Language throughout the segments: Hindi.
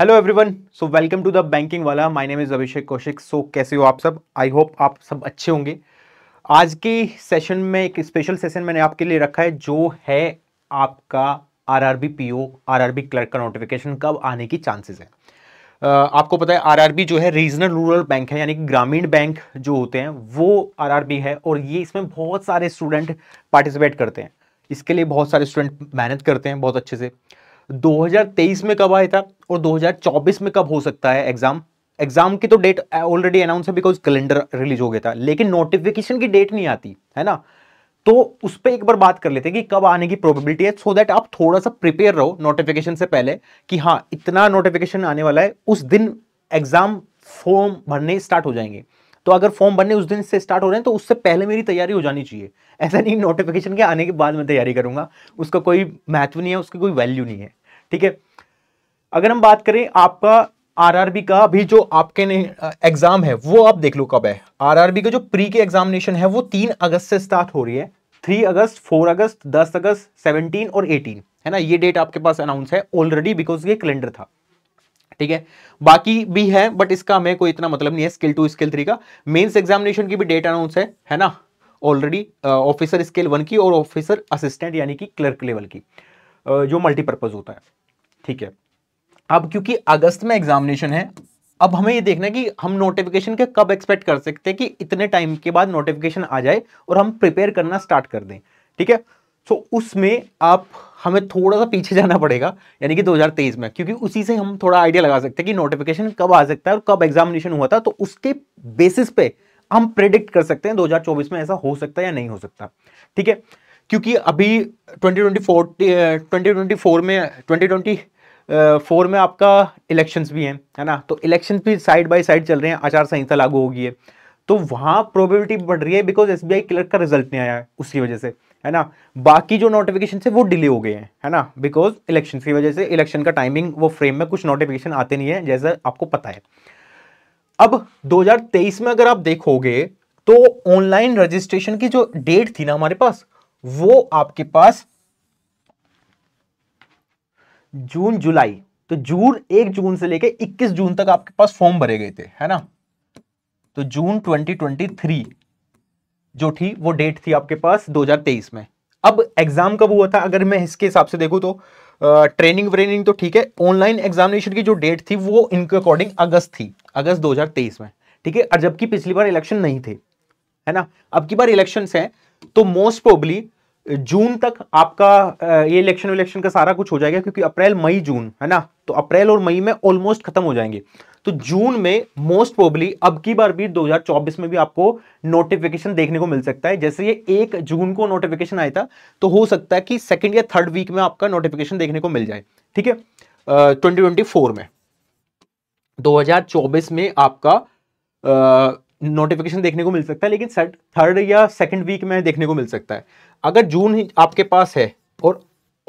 hello everyone so welcome to the banking वाला my name is Abhishek Kaushik so कैसे हो आप सब आई होप आप सब अच्छे होंगे आज के सेशन में एक स्पेशल सेशन मैंने आपके लिए रखा है जो है आपका आरआरबी पीओ आरआरबी क्लर्क का नोटिफिकेशन कब आने की चांसेस है आपको पता है आरआरबी जो है रीजनल रूरल बैंक है यानी ग्रामीण बैंक जो होते हैं वो आर है और ये इसमें बहुत सारे स्टूडेंट पार्टिसिपेट करते हैं इसके लिए बहुत सारे स्टूडेंट मेहनत करते हैं बहुत अच्छे से 2023 में कब आया था और 2024 में कब हो सकता है एग्जाम एग्जाम की तो डेट ऑलरेडी अनाउंस है बिकॉज कैलेंडर रिलीज हो गया था लेकिन नोटिफिकेशन की डेट नहीं आती है ना तो उस पर एक बार बात कर लेते हैं कि कब आने की प्रोबेबिलिटी है सो so दैट आप थोड़ा सा प्रिपेयर रहो नोटिफिकेशन से पहले कि हाँ इतना नोटिफिकेशन आने वाला है उस दिन एग्जाम फॉर्म भरने स्टार्ट हो जाएंगे तो अगर फॉर्म भरने उस दिन से स्टार्ट हो रहे हैं तो उससे पहले मेरी तैयारी हो जानी चाहिए ऐसा नहीं नोटिफिकेशन के आने के बाद मैं तैयारी करूंगा उसका कोई महत्व नहीं है उसकी कोई वैल्यू नहीं है ठीक है अगर हम बात करें आपका आरआरबी का भी जो आपके एग्जाम है वो आप देख लो कब है आरआरबी का जो प्री के एग्जामिनेशन है वो तीन अगस्त से स्टार्ट हो रही है थ्री अगस्त फोर अगस्त दस अगस्त सेवनटीन और एटीन है ना ये डेट आपके पास अनाउंस है ऑलरेडी बिकॉज ये कैलेंडर था ठीक है बाकी भी है बट इसका हमें कोई इतना मतलब नहीं है स्किल टू स्किल थ्री का मेन्स एग्जामिनेशन की भी डेट अनाउंस है है ना ऑलरेडी ऑफिसर स्केल वन की और ऑफिसर असिस्टेंट यानी कि क्लर्क लेवल की जो मल्टीपर्पज़ होता है ठीक है अब क्योंकि अगस्त में एग्जामिनेशन है अब हमें ये देखना है कि हम नोटिफिकेशन के कब एक्सपेक्ट कर सकते हैं कि इतने टाइम के बाद नोटिफिकेशन आ जाए और हम प्रिपेयर करना स्टार्ट कर दें ठीक है तो उसमें आप हमें थोड़ा सा पीछे जाना पड़ेगा यानी कि 2023 में क्योंकि उसी से हम थोड़ा आइडिया लगा सकते हैं कि नोटिफिकेशन कब आ सकता है और कब एग्जामिनेशन हुआ था तो उसके बेसिस पे हम प्रिडिक्ट कर सकते हैं 2024 में ऐसा हो सकता है या नहीं हो सकता ठीक है क्योंकि अभी 2024 2024 में 2024 में आपका इलेक्शंस भी हैं है ना तो इलेक्शंस भी साइड बाय साइड चल रहे हैं आचार संहिता लागू होगी है तो वहाँ प्रोबेबिलिटी बढ़ रही है बिकॉज एस क्लर्क का रिजल्ट नहीं आया है उसकी वजह से है ना बाकी जो नोटिफिकेशन है वो डिले हो गए हैं है ना बिकॉज इलेक्शन की वजह से इलेक्शन का टाइमिंग वो फ्रेम में कुछ नोटिफिकेशन आते नहीं है जैसा आपको पता है अब 2023 में अगर आप देखोगे तो ऑनलाइन रजिस्ट्रेशन की जो डेट थी ना हमारे पास वो आपके पास जून जुलाई तो जून एक जून से लेके 21 जून तक आपके पास फॉर्म भरे गए थे है ना तो जून 2023 जो थी वो डेट थी आपके पास 2023 में अब एग्जाम कब हुआ था अगर मैं इसके हिसाब से देखू तो ट्रेनिंग व्रेनिंग तो ठीक है ऑनलाइन एग्जामिनेशन की जो डेट थी वो इनके अकॉर्डिंग अगस्त थी अगस्त 2023 में ठीक है और जबकि पिछली बार इलेक्शन नहीं थे है ना अब की बार इलेक्शन है तो मोस्ट प्रोबली जून तक आपका ये इलेक्शन इलेक्शन का सारा कुछ हो जाएगा क्योंकि अप्रैल मई जून है ना तो अप्रैल और मई में ऑलमोस्ट खत्म हो जाएंगे तो जून में मोस्ट प्रोबली अब की बार भी 2024 में भी आपको नोटिफिकेशन देखने को मिल सकता है जैसे ये एक जून को नोटिफिकेशन आया था तो हो सकता है कि सेकेंड या थर्ड वीक में आपका नोटिफिकेशन देखने को मिल जाए ठीक है ट्वेंटी में दो में आपका नोटिफिकेशन देखने को मिल सकता है लेकिन थर्ड या सेकंड वीक में देखने को मिल सकता है अगर जून ही आपके पास है और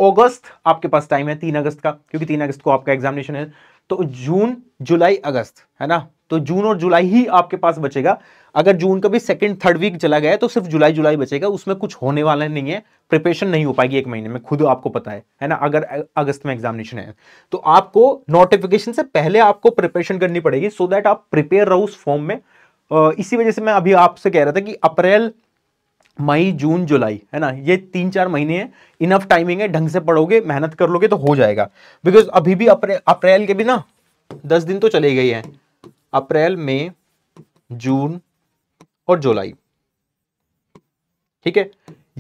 अगस्त आपके पास टाइम है तीन अगस्त का क्योंकि तीन अगस्त को आपका एग्जामिनेशन है तो जून जुलाई अगस्त है ना तो जून और जुलाई ही आपके पास बचेगा अगर जून का भी सेकंड थर्ड वीक चला गया तो सिर्फ जुलाई जुलाई बचेगा उसमें कुछ होने वाला नहीं है प्रिपरेशन नहीं हो पाएगी एक महीने में खुद आपको पता है है ना अगर अगस्त में एग्जामिनेशन है तो आपको नोटिफिकेशन से पहले आपको प्रिपरेशन करनी पड़ेगी सो so दैट आप प्रिपेयर रहो उस फॉर्म में इसी वजह से मैं अभी आपसे कह रहा था कि अप्रैल मई जून जुलाई है ना ये तीन चार महीने हैं इनफ टाइमिंग है ढंग से पढ़ोगे मेहनत कर लोगे तो हो जाएगा बिकॉज अभी भी अप्रैल अप्रैल के भी ना दस दिन तो चले गए हैं अप्रैल मई जून और जुलाई ठीक है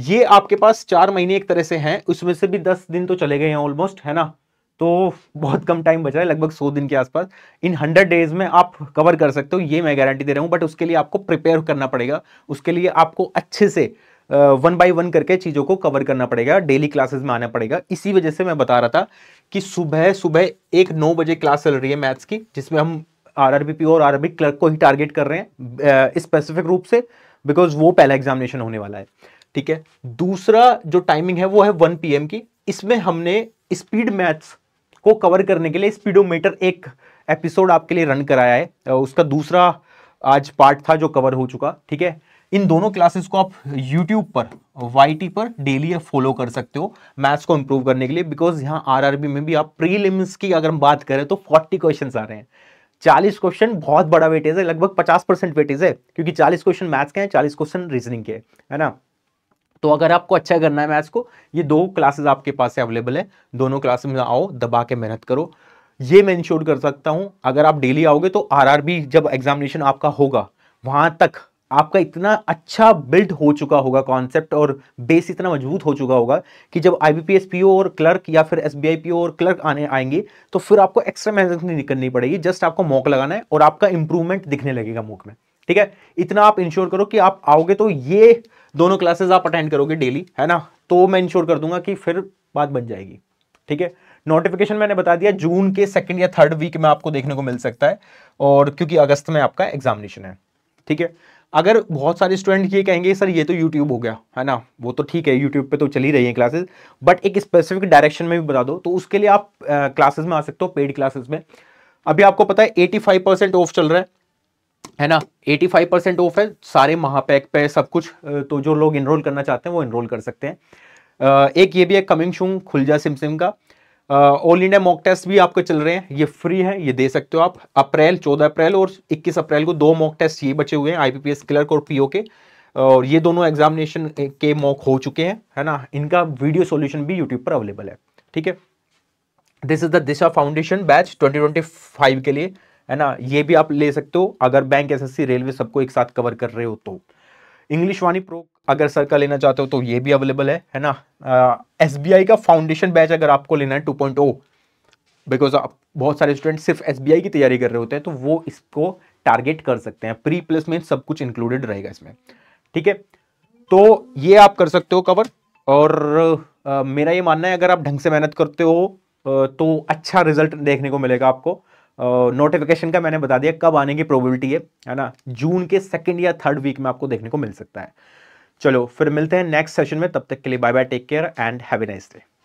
ये आपके पास चार महीने एक तरह से हैं उसमें से भी दस दिन तो चले गए हैं ऑलमोस्ट है ना तो बहुत कम टाइम बचा है लगभग सौ दिन के आसपास इन हंड्रेड डेज में आप कवर कर सकते हो ये मैं गारंटी दे रहा हूँ बट उसके लिए आपको प्रिपेयर करना पड़ेगा उसके लिए आपको अच्छे से वन बाय वन करके चीज़ों को कवर करना पड़ेगा डेली क्लासेस में आना पड़ेगा इसी वजह से मैं बता रहा था कि सुबह सुबह एक नौ बजे क्लास चल रही है मैथ्स की जिसमें हम आर और बी क्लर्क को ही टारगेट कर रहे हैं स्पेसिफिक रूप से बिकॉज वो पहला एग्जामिनेशन होने वाला है ठीक है दूसरा जो टाइमिंग है वो है वन एम की इसमें हमने स्पीड मैथ्स को कवर करने के लिए स्पीडोमीटर एक एपिसोड आपके लिए रन कराया है उसका दूसरा आज पार्ट था जो कवर हो चुका ठीक है इन दोनों क्लासेस को आप YouTube पर YT पर डेली फॉलो कर सकते हो मैथ्स को इंप्रूव करने के लिए बिकॉज यहाँ आरआरबी में भी आप प्रीलिम्स की अगर हम बात करें तो 40 क्वेश्चंस आ रहे हैं 40 क्वेश्चन बहुत बड़ा वेटेज है लगभग 50 परसेंट वेटेज है क्योंकि 40 क्वेश्चन मैथ्स के हैं 40 क्वेश्चन रीजनिंग के है ना तो अगर आपको अच्छा करना है मैथ्स को ये दो क्लासेस आपके पास अवेलेबल है दोनों क्लासेस में आओ दबा के मेहनत करो ये मैं इंश्योर कर सकता हूँ अगर आप डेली आओगे तो आरआरबी जब एग्जामिनेशन आपका होगा वहाँ तक आपका इतना अच्छा बिल्ड हो चुका होगा कॉन्सेप्ट और बेस इतना मजबूत हो चुका होगा कि जब I B P S P O और क्लर्क या फिर S B I P O और क्लर्क आने आएंगे तो फिर आपको एक्स्ट्रा मेहनत नहीं करनी पड़ेगी जस्ट आपको मौक लगाना है और आपका इंप्रूवमेंट दिखने लगेगा मुख में ठीक है इतना आप इंश्योर करो कि आप आओगे तो ये दोनों क्लासेस आप अटेंड करोगे डेली है ना तो मैं इंश्योर कर दूंगा कि फिर बात बन जाएगी ठीक है नोटिफिकेशन मैंने बता दिया जून के सेकेंड या थर्ड वीक में आपको देखने को मिल सकता है और क्योंकि अगस्त में आपका एग्जामिनेशन है ठीक है अगर बहुत सारे स्टूडेंट ये कहेंगे सर ये तो यूट्यूब हो गया है ना वो तो ठीक है यूट्यूब पे तो चली रही है क्लासेस बट एक स्पेसिफिक डायरेक्शन में भी बता दो तो उसके लिए आप क्लासेस में आ सकते हो पेड क्लासेस में अभी आपको पता है 85 परसेंट ऑफ चल रहा है है ना 85 परसेंट ऑफ है सारे महापैक पे सब कुछ तो जो लोग इनरोल करना चाहते हैं वो इनरोल कर सकते हैं एक ये भी है कमिंग शूंग खुलजा सिम सिम का ऑल इंडिया मॉक टेस्ट भी आपके चल रहे हैं ये फ्री है ये दे सकते हो आप अप्रैल 14 अप्रैल और 21 अप्रैल को दो मॉक टेस्ट ये बचे हुए हैं आईपीपीएस क्लर्क और पीओ के और ये दोनों एग्जामिनेशन के मॉक हो चुके हैं है ना इनका वीडियो सोल्यूशन भी यूट्यूब पर अवेलेबल है ठीक है this is the Disha foundation batch twenty के लिए है ना ये भी आप ले सकते हो अगर बैंक एसएससी रेलवे सबको एक साथ कवर कर रहे हो तो इंग्लिश वाणी प्रो अगर सर का लेना चाहते हो तो ये भी अवेलेबल है है ना एस का फाउंडेशन बैच अगर आपको लेना है टू पॉइंट ओ बिकॉज आप बहुत सारे स्टूडेंट सिर्फ एस की तैयारी कर रहे होते हैं तो वो इसको टारगेट कर सकते हैं प्री प्लस में सब कुछ इंक्लूडेड रहेगा इसमें ठीक है तो ये आप कर सकते हो कवर और आ, मेरा ये मानना है अगर आप ढंग से मेहनत करते हो तो अच्छा रिजल्ट देखने को मिलेगा आपको नोटिफिकेशन का मैंने बता दिया कब आने की प्रोबेबिलिटी है है ना जून के सेकेंड या थर्ड वीक में आपको देखने को मिल सकता है चलो फिर मिलते हैं नेक्स्ट सेशन में तब तक के लिए bye bye take care and have a nice day